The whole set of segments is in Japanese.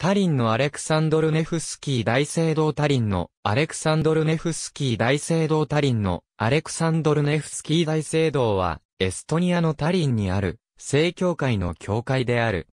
タリンのアレクサンドルネフスキー大聖堂タリンのアレクサンドルネフスキー大聖堂タリンのアレクサンドルネフスキー大聖堂はエストニアのタリンにある正教会の教会である。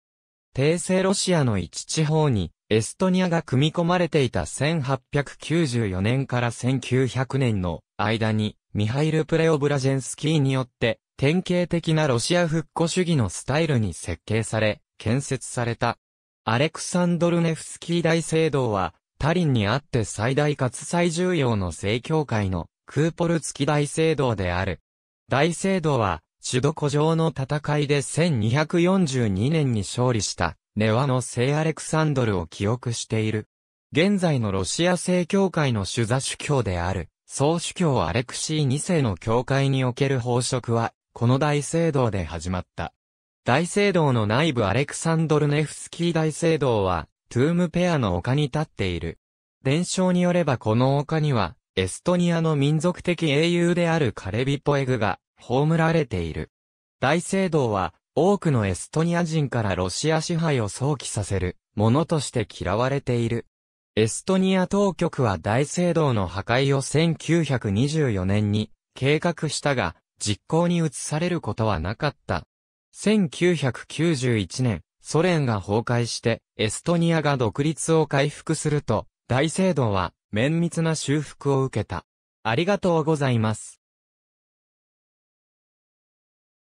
帝政ロシアの一地方にエストニアが組み込まれていた1894年から1900年の間にミハイル・プレオブラジェンスキーによって典型的なロシア復古主義のスタイルに設計され建設された。アレクサンドルネフスキー大聖堂は、タリンにあって最大かつ最重要の聖教会のクーポルツキ大聖堂である。大聖堂は、シュド古城の戦いで1242年に勝利したネワの聖アレクサンドルを記憶している。現在のロシア聖教会の主座主教である、総主教アレクシー2世の教会における宝飾は、この大聖堂で始まった。大聖堂の内部アレクサンドルネフスキー大聖堂は、トゥームペアの丘に立っている。伝承によればこの丘には、エストニアの民族的英雄であるカレビポエグが、葬られている。大聖堂は、多くのエストニア人からロシア支配を想起させる、ものとして嫌われている。エストニア当局は大聖堂の破壊を1924年に計画したが、実行に移されることはなかった。1991年、ソ連が崩壊して、エストニアが独立を回復すると、大聖堂は、綿密な修復を受けた。ありがとうございます。